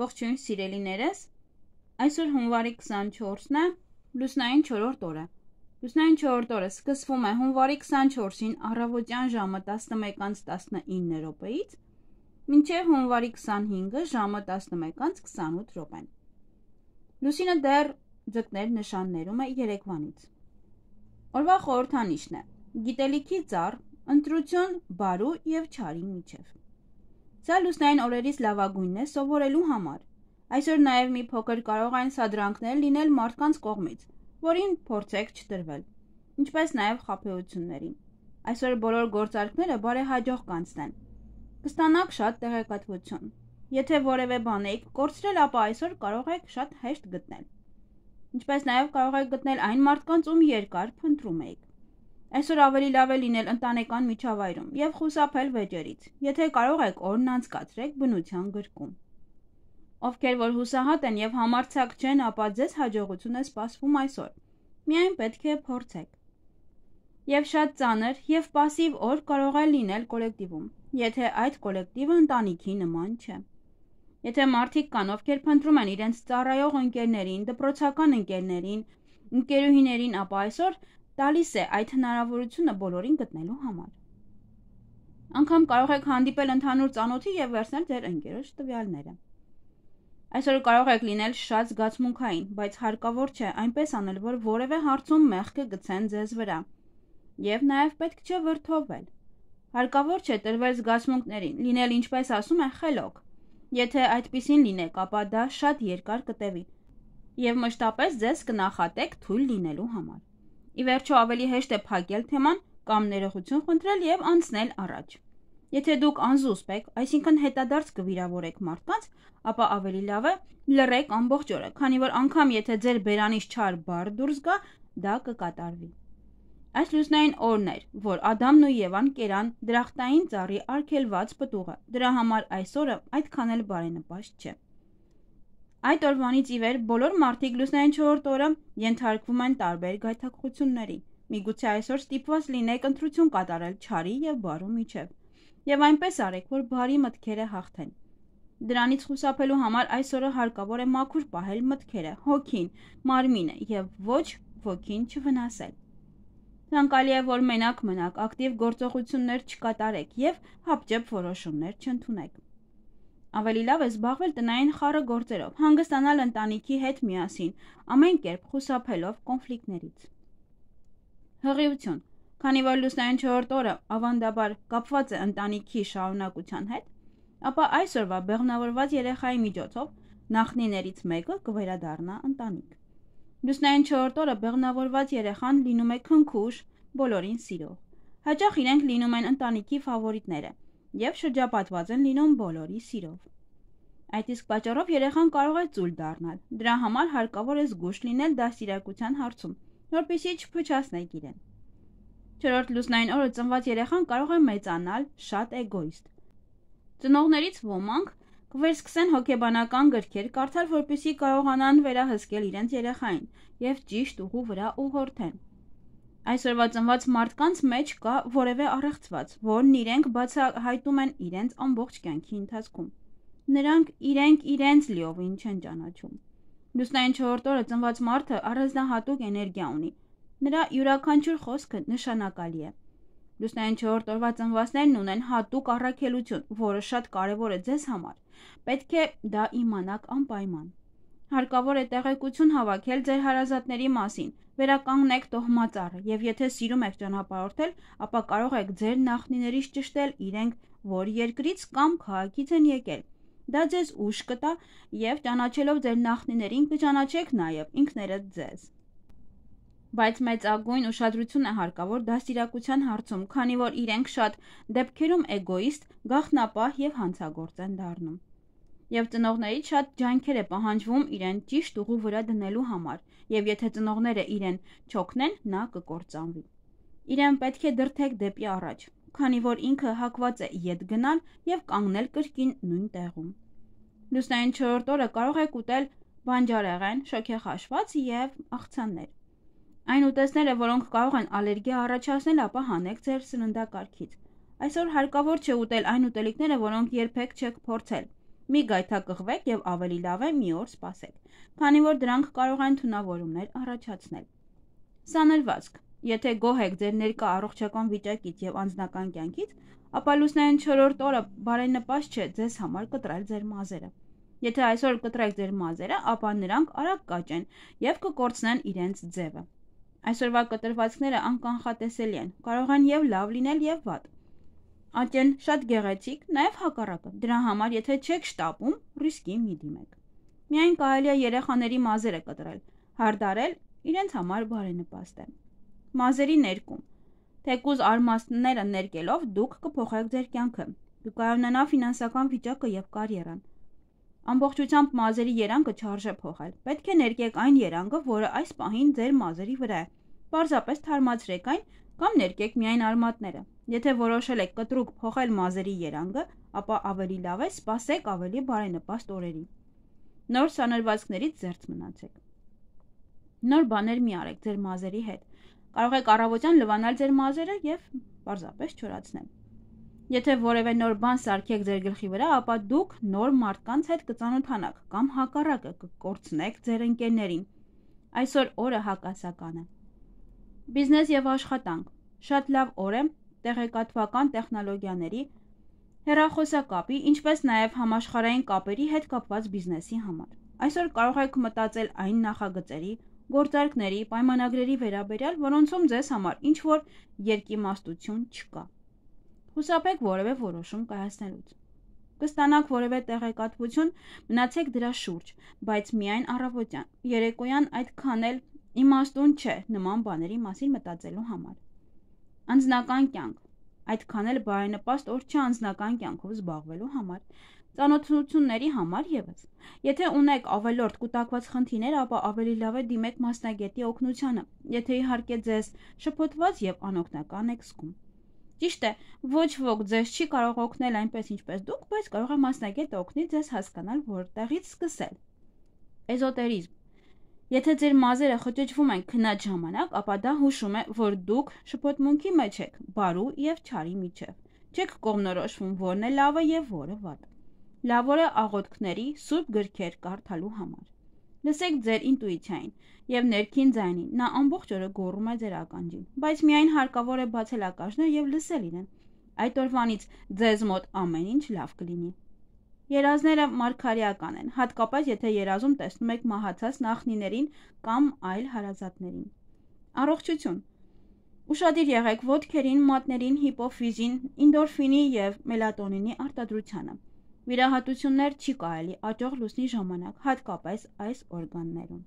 Ողջույն սիրելիներս։ Այսօր հունվարի 24-ն է, լուսնային 4-րդ օրը։ Լուսնային 4-րդ օրը սկսվում է հունվարի 24-ին առավոտյան ժամը 11:19 րոպեից մինչև հունվարի 25-ը ժամը 11:28 րոպեն։ Լուսինը դեռ ձգնել նշաններում է Երևանից։ Օրվա խորհրդանիշն է՝ գիտելիքի ծառ, ընտրություն բարու եւ չարի միջև։ Սա լուսնային օրերից լավագույնն է սովորելու համար։ Այսօր նաև մի փոքր կարող են սադրանքներ լինել մարդկանց կողմից, որին փորձեք չտրվել, ինչպես նաև խափեություններին։ Այսօր բոլոր գործարքները բարեհաջող կանցնեն։ Կստանաք շատ տեղեկատվություն։ Եթե որևէ բան եք կորցրել, ապա այսօր կարող եք շատ հեշտ գտնել։ Ինչպես նաև կարող եք գտնել այն մարդկանց, ում երկար փնտրում եք։ Այսօր ավելի լավ է լինել ընտանեկան միջավայրում եւ խուսափել վեճերից։ Եթե կարող եք, օրն անցկացրեք բնության գրկում։ Ովքեր որ հուսահատ են եւ համարցակ չեն, ապա ձեզ հաջողություն է սպասվում այսօր։ Միայն պետք է փորձեք։ Եվ շատ ծանր եւ пассив օր կարող է լինել կոլեկտիվում, եթե այդ կոլեկտիվը ընտանիքի նման չէ։ Եթե մարդիկ կան, ովքեր փնտրում են իրենց ծառայող ընկերներին, դպրոցական ընկերներին, ընկերուհիներին, ապա այսօր տալիս է այդ հնարավորությունը բոլորին գտնելու համար։ Անկամ կարող եք հանդիպել ընդհանուր ծանոթի եւ վերցնել ձեր ընկերոջ տվյալները։ Այսօր կարող եք լինել շատ զգացմունքային, բայց հարկավոր չէ այնպես անել, որ որևէ հարցում մեղքը գցեն ձեզ վրա։ Եվ նաև պետք չէ վրթովել։ Հարկավոր չէ տրվել զգացմունքներին, լինել ինչպես ասում են խելոք։ Եթե այդպեսին լինեք, ապա դա շատ երկար կտևի։ Եվ մշտապես ձեզ կնախատեք թույլ լինելու համար։ Ի վերջո ավելի հեշտ է փակել թեման կամ ներողություն խնդրել եւ անցնել առաջ։ Եթե դուք անզուսպ եք, այսինքն հետադարձ կվիրավորեք մարդկանց, ապա ավելի լավ է լռեք ամբողջ օրը, քանի որ անգամ եթե ձեր բերանից չար բառ դուրս գա, դա կկատարվի։ Այս լուսնային օրն էր, որ Ադամն ու Եվան կերան դրախտային ծառի արկելված պտուղը։ Դրա համար այս օրը այդքան էլ բարենպաստ չէ։ Այդ օրվանից ի վեր բոլոր մարդիկ լուսնային 4 օրը ենթարկվում են տարբեր գայթակղությունների։ Միգուցե այսօր ստիպված լինեք ընտրություն կատարել ճարի եւ բարու միջև։ Եվ այնպես արեք, որ բարի մտքերը հաղթեն։ Դրանից խուսափելու համար այսօրը հարկավոր է մաքուր պահել մտքերը, հոգին, մարմինը եւ ոչ ոքին չվնասել։ Ցանկալի է որ մենակ մնաք, ակտիվ գործողություններ չկատարեք եւ հապճեպ որոշումներ չընդունեք։ Ավելի լավ է զբաղվել տնային խառը գործերով, հանգստանալ ընտանիքի հետ միասին, ամեն կերպ խուսափելով կոնֆլիկտներից։ Հղիություն Քանի որ լուսնային 4 օրը ավանդաբար կապված է ընտանիքի շարունակության հետ, ապա այսօրվա բեղմնավորված երեխայի միջոցով նախնիներից մեկը կվերադառնա ընտանիք։ Լուսնային 4 օրը բեղմնավորված երեխան լինում է քնքուշ, բոլորին սիրող։ Հաճախ իրենք լինում են ընտանիքի ֆավորիտները եւ շրջապատված են լինում բոլորի սիրով։ Այդ իսկ պատճառով երեխան կարող է ծուլ դառնալ։ Դրա համար հարկավոր է զգուշ լինել դաստիարակության հարցում, որպեսզի չփչացնեք իրեն։ Չորրորդ լուսնային օրը ծնված երեխան կարող է մեծանալ շատ էգոիստ։ Ծնողներից ոմանք կվերսկսեն հոգեբանական գրքեր կարդալ, որպեսզի կարողանան վերահսկել իրենց երեխային եւ ճիշտ ուղու վրա ուղղորդեն։ Այսօրվա ծնված մարդկանց մեջ կա որևէ առեղծված, որն իրենք բացահայտում են իրենց ամբողջ կյանքի ընթացքում։ Նրանք իրենք իրենց լիովին չեն ճանաչում։ Լուսնային 4 օրը ծնված մարդը առանձնահատուկ էներգիա ունի։ Նրա յուրաքանչյուր խոսքը նշանակալի է։ Լուսնային 4 օրվա ծնվածներն ունեն հատուկ առաքելություն, որը շատ կարևոր է ձեզ համար։ Պետք է դա իմանաք անպայման։ Հարկավոր է տեղեկություն հավաքել ձեր հարազատների մասին, վերականգնեք տոհմածառը եւ եթե սիրում եք ճանապարհորդել, ապա կարող եք ձեր նախնիներից ճշտել իրենք որ երկրից կամ քաղաքից են եկել։ Դա ձեզ ուշ կտա եւ ճանաչելով ձեր նախնիներին կճանաչեք նաեւ ինքներդ ձեզ։ Բայց մեծագույն ուշադրություն է հարկավոր դաստիարակության հարցում, քանի որ իրենք շատ դեպքերում էգոիստ, գախնապահ եւ հանցագործ են դառնում եւ ծնողներից շատ ջանքեր է պահանջվում իրեն ճիշտ ուղու վրա դնելու համար, եւ եթե ծնողները իրեն չօգնեն, նա կկործանվի։ Իրեն պետք է դրթեք դեպի առաջ, քանի որ ինքը հակված է իդ գնալ եւ կանգնել կրկին նույն տեղում։ Լուսնային 4 օրը կարող եք ուտել բանջարեղեն, շոքեղ հաշված եւ աղցաններ։ Այն ուտեստները, որոնք կարող են ալերգիա առաջացնել, ապա հանեք ձեր սննդակարգից։ Այսօր հարկավոր չէ ուտել այն ուտելիքները, որոնք երբեք չեք փորձել։ Մի գայթակղվեք եւ ավելի լավ է մի օր սպասեք, քանի որ դրանք կարող են թունավորումներ առաջացնել։ Սանրվածք։ Եթե գոհ եք ձեր ներկա առողջական վիճակից եւ անձնական կյանքից, ապա լուսնային 4-րդ օրը բարենպաստ չէ ձեզ համար կտրել ձեր մազերը։ Եթե այսօր կտրեք ձեր մազերը, ապա նրանք արագ կաճեն եւ կկորցնեն իրենց ձևը։ Այսօրվա կտրվածքները անկանխատեսելի են, կարող են եւ լավ լինել եւ վատ։ Ատեն շատ գեղեցիկ, նաև հակառակը։ Դրա համար, եթե չեք շտապում, ռիսկի մի դիմեք։ Միայն կարելի է երեխաների մազերը կտրել, հարդարել իրենց համար բարենպաստ է։ Մազերի ներկում թեկուզ արմաստները ներկելով դուք կփոխեք ձեր կյանքը։ Դուք կայանանա ֆինանսական վիճակը եւ կարիերան։ Ամբողջությամբ մազերի երանգը չարժե փոխել։ Պետք է ներկեք այն երանգը, որը այս պահին ձեր մազերի վրա է։ Պարզապես թարմացրեք այն կամ ներկեք միայն արմատները։ Եթե որոշել եք կտրուկ փոխել մազերի երանգը, ապա ավելի լավ է սպասեք ավելի բարենպաստ օրերի։ Նոր սանրվածքներից զերծ մնացեք։ Նոր բաներ մի արեք ձեր մազերի հետ։ Կարող եք առավոտյան լվանալ ձեր մազերը եւ պարզապես չորացնել։ Եթե որևէ նոր բան սարքեք ձեր գլխի վրա, ապա դուք նոր մարդկանց հետ կծանոթանաք կամ հակառակը կկորցնեք ձեր ընկերներին։ Այսօր օրը հակասական է։ Բիզնես եւ աշխատանք։ Շատ լավ օր է տեղեկատվական տեխնոլոգիաների հեռախոսակապի, ինչպես նաեւ համաշխարհային կապերի հետ կապված բիզնեսի համար։ Այսօր կարող եք մտածել այն նախագծերի, գործարքների, պայմանագրերի վերաբերյալ, որոնցում ձեզ համար ինչ որ երկիմաստություն չկա։ Հուսափեք որևէ որոշում կայացնելուց։ Կստանաք որևէ տեղեկատվություն, մնացեք դրա շուրջ, բայց միայն առավոտյան։ Երեկոյան այդքան էլ Իմաստուն չէ նման բաների մասին մտածելու համար։ Անձնական կյանք այդքան էլ բարենպաստ օր չէ անձնական կյանքով զբաղվելու համար, ծանոթությունների համար եւս։ Եթե ունեք ավելորդ կուտակված խնդիրներ, ապա ավելի լավ է դիմեք մասնագետի օգնությանը, եթե իհարկե ձեզ շփոթված եւ անօգնական եք զգում։ Ճիշտ է, ոչ ոք ձեզ չի կարող օգնել այնպես ինչպես դուք, բայց կարող է մասնագետը օգնի ձեզ հասկանալ որտեղից սկսել։ Էզոտերիզմ Եթե ձեր մազերը խճճվում են քնած ժամանակ, ապա դա հուշում է, որ դուք շփոթմունքի մեջ եք, բարու եւ չարի միջև։ Չեք կողմնորոշվում որն է լավը եւ որը վատը։ Լավորը աղոթքների սուրբ գրքեր կարդալու համար։ Լսեք ձեր ինտուիցիային եւ ներքին ձայնին։ Նա ամբողջ օրը գոռում է ձեր ականջին, բայց միայն հարկավոր է բացել ակաժները եւ լսել իրեն։ Այդ օրվանից ձեզ մոտ ամեն ինչ լավ կլինի։ Երազները մարգարեական են, հատկապես եթե երազում տեսնում եք մահացած նախնիներին կամ այլ հարազատներին։ Առողջություն։ Ուշադիր եղեք ոտքերին, մատներին, հիպոֆիզին, ինդորֆինի եւ մելատոնինի արտադրությանը։ Վիրահատություններ չի կարելի աճող լուսնի ժամանակ, հատկապես այս օրգաններում։